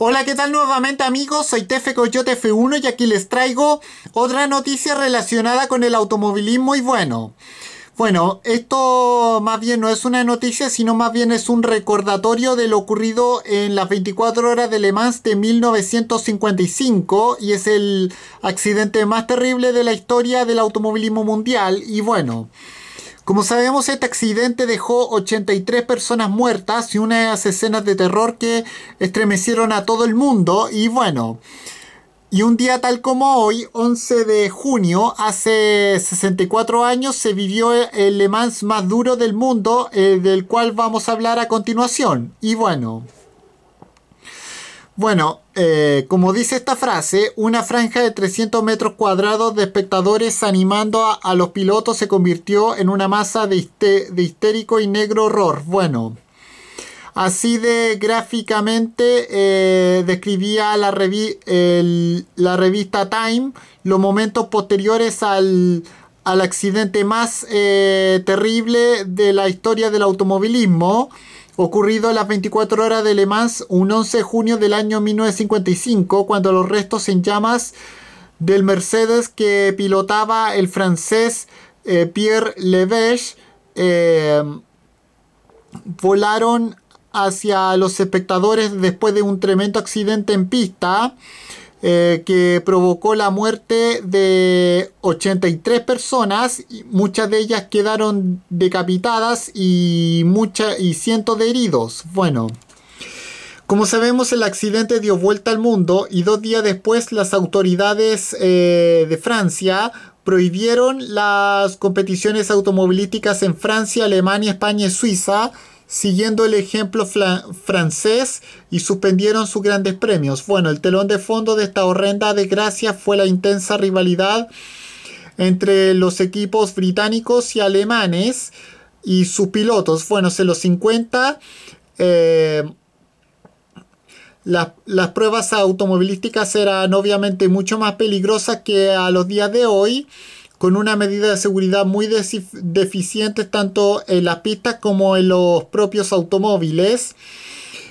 Hola, ¿qué tal nuevamente amigos? Soy Tefe Coyote F1 y aquí les traigo otra noticia relacionada con el automovilismo y bueno. Bueno, esto más bien no es una noticia, sino más bien es un recordatorio de lo ocurrido en las 24 horas de Le Mans de 1955 y es el accidente más terrible de la historia del automovilismo mundial y bueno. Como sabemos, este accidente dejó 83 personas muertas y unas escenas de terror que estremecieron a todo el mundo. Y bueno, y un día tal como hoy, 11 de junio, hace 64 años, se vivió el Le Mans más duro del mundo, eh, del cual vamos a hablar a continuación. Y bueno. Bueno, eh, como dice esta frase, una franja de 300 metros cuadrados de espectadores animando a, los pilotos se convirtió en una masa de, histérico y negro horror. Bueno, así de gráficamente eh, describía la, revista Time los momentos posteriores al, al accidente más eh, terrible de la historia del automovilismo ocurrido a las 24 horas de Le Mans un 11 de junio del año 1955, cuando los restos en llamas del Mercedes que pilotaba el francés eh, Pierre Levesque eh, volaron hacia los espectadores después de un tremendo accidente en pista. Eh, que provocó la muerte de 83 personas, muchas de ellas quedaron decapitadas y, mucha, y cientos de heridos. Bueno, como sabemos el accidente dio vuelta al mundo y dos días después las autoridades eh, de Francia prohibieron las competiciones automovilísticas en Francia, Alemania, España y Suiza siguiendo el ejemplo francés y suspendieron sus grandes premios. Bueno, el telón de fondo de esta horrenda desgracia fue la intensa rivalidad entre los equipos británicos y alemanes y sus pilotos. Bueno, en los 50 eh, las pruebas automovilísticas eran obviamente mucho más peligrosas que a los días de hoy con una medida de seguridad muy deficiente tanto en las pistas como en los propios automóviles.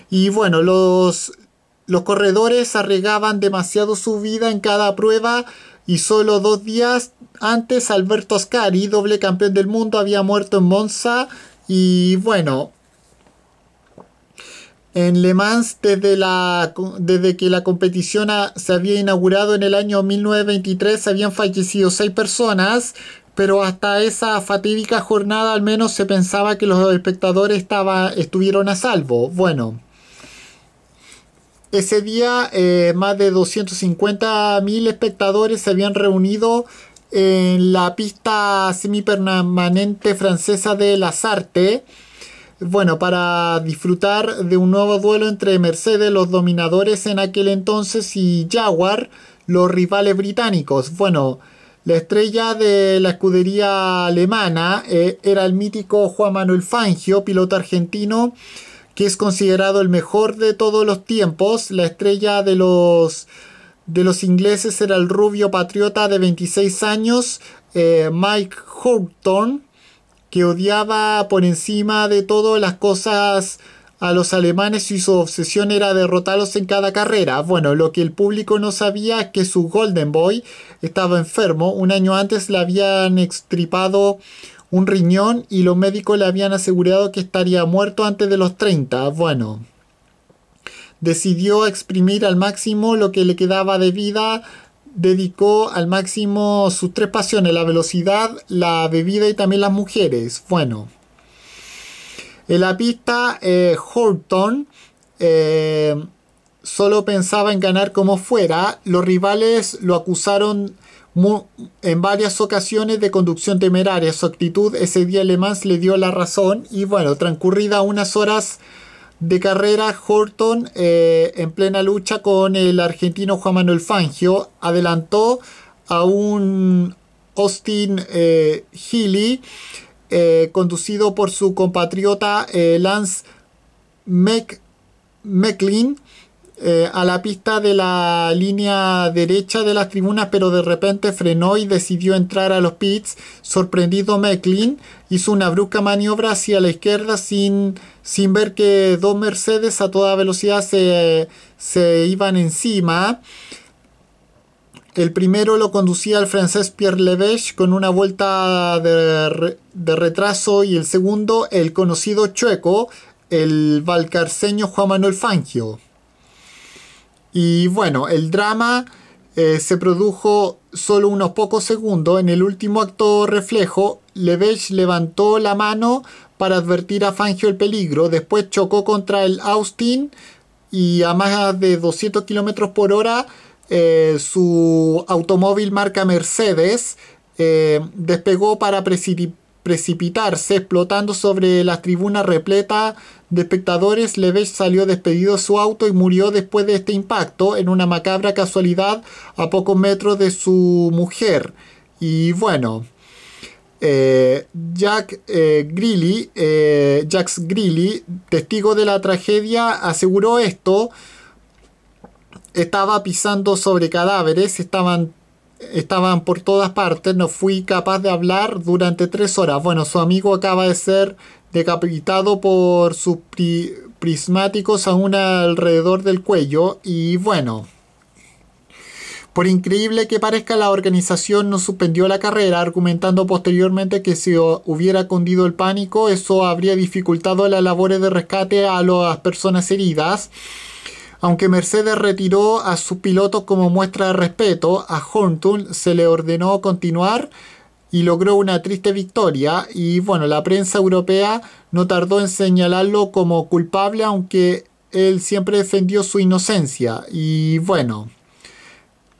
Y bueno, los, los corredores arriesgaban demasiado su vida en cada prueba y solo dos días antes Alberto Ascari, doble campeón del mundo, había muerto en Monza. Y bueno, en Le Mans desde, la, desde que la competición se había inaugurado en el año 1923 habían fallecido seis personas, pero hasta esa fatídica jornada al menos se pensaba que los espectadores estuvieron a salvo. Bueno, ese día eh, más de 250.000 espectadores se habían reunido en la pista semipermanente francesa de las artes bueno, para disfrutar de un nuevo duelo entre Mercedes, los dominadores en aquel entonces, y Jaguar, los rivales británicos. Bueno, la estrella de la escudería alemana eh, era el mítico Juan Manuel Fangio, piloto argentino, que es considerado el mejor de todos los tiempos. La estrella de los, de los ingleses era el rubio patriota de 26 años, eh, Mike Houghton que odiaba por encima de todo las cosas a los alemanes y su obsesión era derrotarlos en cada carrera. Bueno, lo que el público no sabía es que su Golden Boy estaba enfermo. Un año antes le habían extripado un riñón y los médicos le habían asegurado que estaría muerto antes de los 30. Bueno, decidió exprimir al máximo lo que le quedaba de vida dedicó al máximo sus tres pasiones, la velocidad, la bebida y también las mujeres. Bueno, en la pista, eh, Horton eh, solo pensaba en ganar como fuera. Los rivales lo acusaron en varias ocasiones de conducción temeraria. Su actitud ese día Le Mans le dio la razón y bueno, transcurrida unas horas de carrera, Horton, eh, en plena lucha con el argentino Juan Manuel Fangio, adelantó a un Austin eh, Healy, eh, conducido por su compatriota Lance Mecklin. Eh, a la pista de la línea derecha de las tribunas, pero de repente frenó y decidió entrar a los pits. Sorprendido, Mecklin hizo una brusca maniobra hacia la izquierda sin, ver que dos Mercedes a toda velocidad se, iban encima. El primero lo conducía el francés Pierre Levesque con una vuelta de, de retraso y el segundo el conocido chueco, el valcarceño Juan Manuel Fangio. Y bueno, el drama eh, se produjo solo unos pocos segundos. En el último acto reflejo, Levech levantó la mano para advertir a Fangio el peligro. Después chocó contra el Austin y a más de 200 kilómetros por hora eh, su automóvil marca Mercedes eh, despegó para precipitar precipitarse explotando sobre la tribuna repleta de espectadores, Levesque salió despedido de su auto y murió después de este impacto en una macabra casualidad a pocos metros de su mujer. Y bueno, eh, Jack Grilly. eh, eh testigo de la tragedia, aseguró esto. Estaba pisando sobre cadáveres, estaban estaban por todas partes, no fui capaz de hablar durante tres horas. Bueno, su amigo acaba de ser decapitado por sus prismáticos aún alrededor del cuello y bueno. Por increíble que parezca, la organización no suspendió la carrera, argumentando posteriormente que si hubiera cundido el pánico, eso habría dificultado las labores de rescate a las personas heridas. Aunque Mercedes retiró a su piloto como muestra de respeto, a Horntun se le ordenó continuar y logró una triste victoria y bueno, la prensa europea no tardó en señalarlo como culpable aunque él siempre defendió su inocencia y bueno,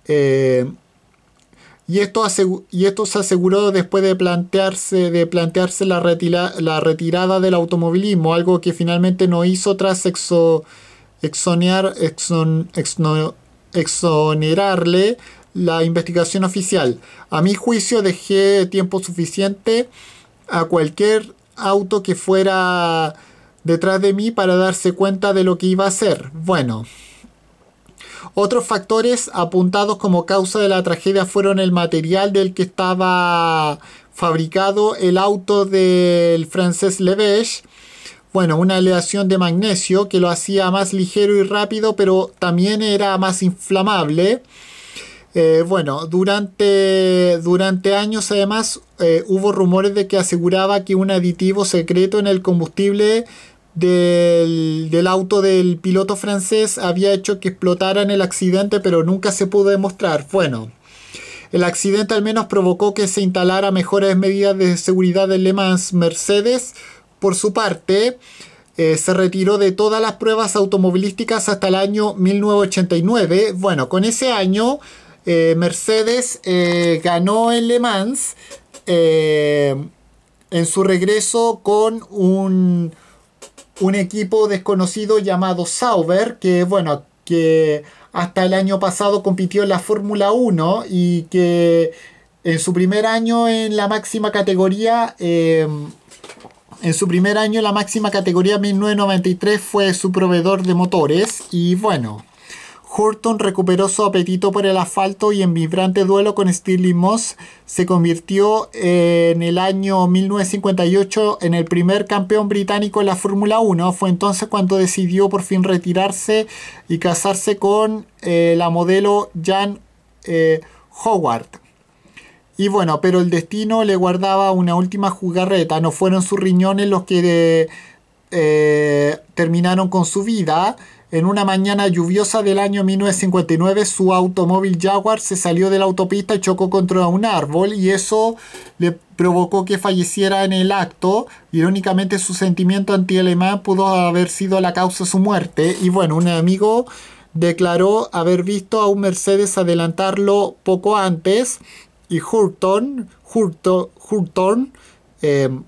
eh, y, esto y esto se aseguró después de plantearse, de plantearse la, la retirada del automovilismo, algo que finalmente no hizo tras sexo exonerarle la investigación oficial. A mi juicio dejé tiempo suficiente a cualquier auto que fuera detrás de mí para darse cuenta de lo que iba a hacer. Bueno. Otros factores apuntados como causa de la tragedia fueron el material del que estaba fabricado el auto del francés Levesque, bueno, una aleación de magnesio que lo hacía más ligero y rápido, pero también era más inflamable. Eh, bueno, durante, durante, años además eh, hubo rumores de que aseguraba que un aditivo secreto en el combustible del, auto del piloto francés había hecho que explotara en el accidente, pero nunca se pudo demostrar. Bueno, el accidente al menos provocó que se instalara mejores medidas de seguridad en Le Mans. Mercedes por su parte, eh, se retiró de todas las pruebas automovilísticas hasta el año 1989. Bueno, con ese año eh, Mercedes eh, ganó en Le Mans en su regreso con un, un, equipo desconocido llamado Sauber, que bueno, que hasta el año pasado compitió en la Fórmula 1 y que en su primer año en la máxima categoría en su primer año, la máxima categoría 1993 fue su proveedor de motores y bueno, Horton recuperó su apetito por el asfalto y en vibrante duelo con Stirling Moss se convirtió en el año 1958 en el primer campeón británico en la Fórmula 1. Fue entonces cuando decidió por fin retirarse y casarse con eh, la modelo Jan eh, Howard. Y bueno, pero el destino le guardaba una última jugarreta. No fueron sus riñones los que eh, terminaron con su vida. En una mañana lluviosa del año 1959, su automóvil Jaguar se salió de la autopista y chocó contra un árbol y eso le provocó que falleciera en el acto. Irónicamente, su sentimiento anti-alemán pudo haber sido la causa de su muerte. Y bueno, un amigo declaró haber visto a un Mercedes adelantarlo poco antes y Hurton, Hurto, Hurton em,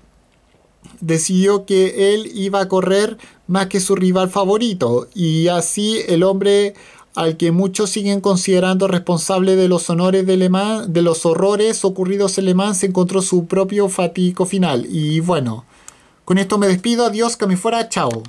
decidió que él iba a correr más que su rival favorito y así el hombre al que muchos siguen considerando responsable de los honores de, de los horrores ocurridos en Le Mans, se encontró su propio fatico final. Y bueno, con esto me despido, adiós, que me fuera, chao.